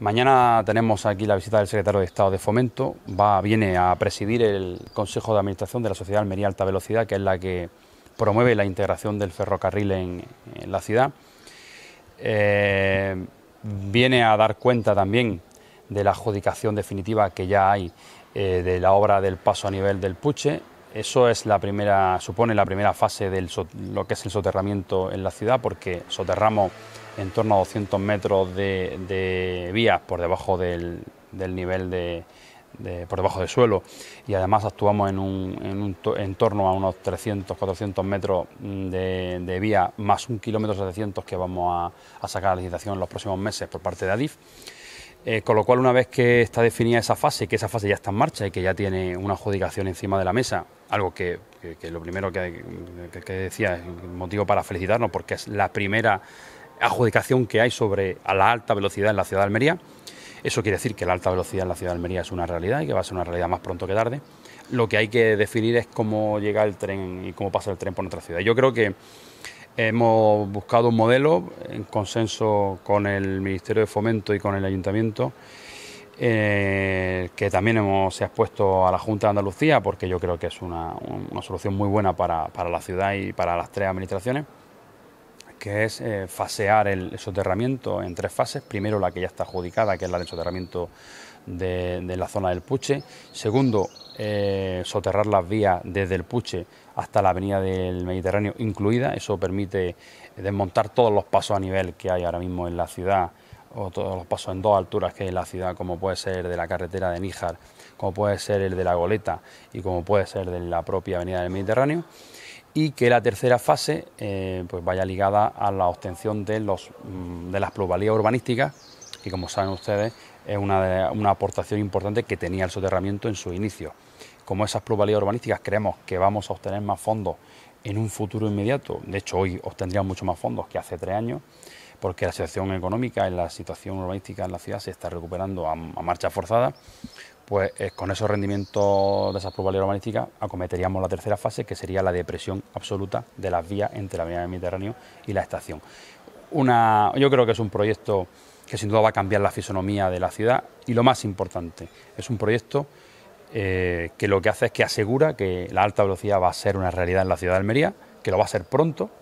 Mañana tenemos aquí la visita del secretario de Estado de Fomento. Va, viene a presidir el Consejo de Administración de la Sociedad Almería Alta Velocidad, que es la que promueve la integración del ferrocarril en, la ciudad. Eh, viene a dar cuenta también de la adjudicación definitiva que ya hay eh, de la obra del paso a nivel del Puche eso es la primera, supone la primera fase de lo que es el soterramiento en la ciudad, porque soterramos en torno a 200 metros de, vías por debajo del, nivel de, por debajo del suelo y además actuamos en un, torno a unos 300, 400 metros de, vía más un kilómetro 700 que vamos a, a sacar a licitación en los próximos meses por parte de ADIF eh, con lo cual, una vez que está definida esa fase, que esa fase ya está en marcha y que ya tiene una adjudicación encima de la mesa, algo que, lo primero que, decía es motivo para felicitarnos porque es la primera adjudicación que hay sobre a la alta velocidad en la ciudad de Almería. Eso quiere decir que la alta velocidad en la ciudad de Almería es una realidad y que va a ser una realidad más pronto que tarde. Lo que hay que definir es cómo llega el tren y cómo pasa el tren por nuestra ciudad. Yo creo que Hemos buscado un modelo en consenso con el Ministerio de Fomento y con el Ayuntamiento, eh, que también hemos, se ha expuesto a la Junta de Andalucía, porque yo creo que es una, solución muy buena para la ciudad y para las tres administraciones que es eh, fasear el soterramiento en tres fases. Primero la que ya está adjudicada, que es la del soterramiento de, la zona del Puche. Segundo, eh, soterrar las vías desde el Puche hasta la avenida del Mediterráneo incluida. Eso permite desmontar todos los pasos a nivel que hay ahora mismo en la ciudad o todos los pasos en dos alturas que hay en la ciudad, como puede ser de la carretera de Níjar, como puede ser el de la Goleta y como puede ser de la propia avenida del Mediterráneo y que la tercera fase eh, pues vaya ligada a la obtención de, los, mm, de las probabilidades urbanísticas, que como saben ustedes es una, una aportación importante que tenía el soterramiento en su inicio. Como esas probabilidades urbanísticas creemos que vamos a obtener más fondos en un futuro inmediato, de hecho hoy obtendríamos mucho más fondos que hace tres años, porque la situación económica y la situación urbanística en la ciudad se está recuperando a marcha forzada, pues eh, con esos rendimientos de esas pruebas urbanísticas acometeríamos la tercera fase, que sería la depresión absoluta de las vías entre la avenida del Mediterráneo y la estación. Una, yo creo que es un proyecto que sin duda va a cambiar la fisonomía de la ciudad y lo más importante, es un proyecto eh, que lo que hace es que asegura que la alta velocidad va a ser una realidad en la ciudad de Almería, que lo va a ser pronto